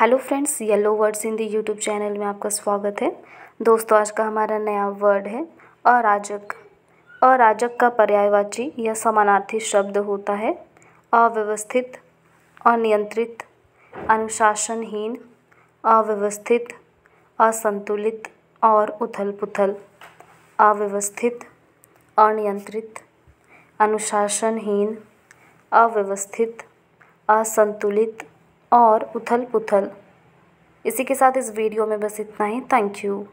hello friends yellow words Hindi YouTube channel में आपका स्वागत है दोस्तों आज का हमारा नया वर्ड है अराजक अराजक का पर्यायवाची या समानार्थी शब्द होता है अव्यवस्थित अनियंत्रित अनुशासनहीन अव्यवस्थित असंतुलित और उथल पुथल अव्यवस्थित अनियंत्रित अनुशासनहीन अव्यवस्थित असंतुलित और उथल पुथल इसी के साथ इस वीडियो में बस इतना ही थैंक यू